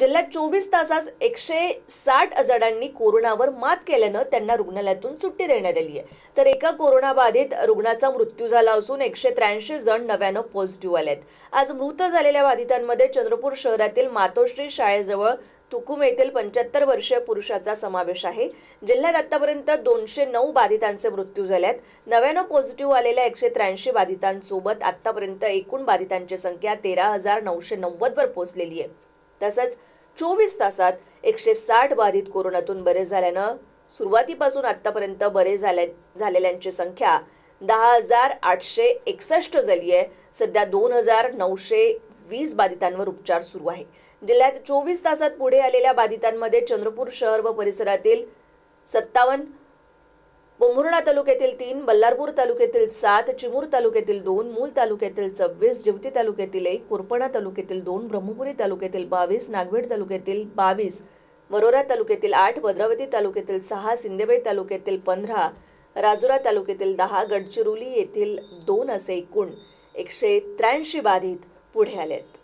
जिल्ह्यात चोवीस तासात एकशे साठ जणांनी कोरोनावर मात केल्यानं त्यांना रुग्णालयातून सुट्टी देण्यात आली आहे तर एका कोरोनाबाधित रुग्णाचा मृत्यू झाला असून एकशे त्र्याऐंशी जण नव्यानं पॉझिटिव्ह आले आहेत आज मृत झालेल्या बाधितांमध्ये चंद्रपूर शहरातील मातोश्री शाळेजवळ तुकुम येथील पंच्याहत्तर वर्षीय पुरुषाचा समावेश आहे जिल्ह्यात आतापर्यंत दोनशे नऊ बाधितांचे मृत्यू आहेत नव्यानं पॉझिटिव्ह आलेल्या एकशे त्र्याऐंशी बाधितांसोबत आतापर्यंत एकूण बाधितांची संख्या तेरा हजार नऊशे नव्वदवर पोहोचलेली आहे तसंच चोवीस तासात एकशे साठ बाधित कोरोनातून बरे झाल्यानं सुरुवातीपासून आतापर्यंत बरे झाल्या झालेल्यांची संख्या दहा हजार आठशे एकसष्ट झाली आहे सध्या दोन हजार नऊशे वीस बाधितांवर उपचार सुरू आहे जिल्ह्यात चोवीस तासात पुढे आलेल्या बाधितांमध्ये चंद्रपूर शहर व परिसरातील सत्तावन्न पोंभुर्णा तालुक्यातील तीन बल्लारपूर तालुक्यातील सात चिमूर तालुक्यातील दोन मूल तालुक्यातील सव्वीस जिवती तालुक्यातील एक कुरपणा तालुक्यातील दोन ब्रह्मपुरी तालुक्यातील बावीस नागवेड तालुक्यातील बावीस वरोरा तालुक्यातील आठ भद्रावती तालुक्यातील सहा सिंदेबाई तालुक्यातील पंधरा राजुरा तालुक्यातील दहा गडचिरोली येथील दोन असे एकूण एकशे त्र्याऐंशी बाधित पुढे आलेत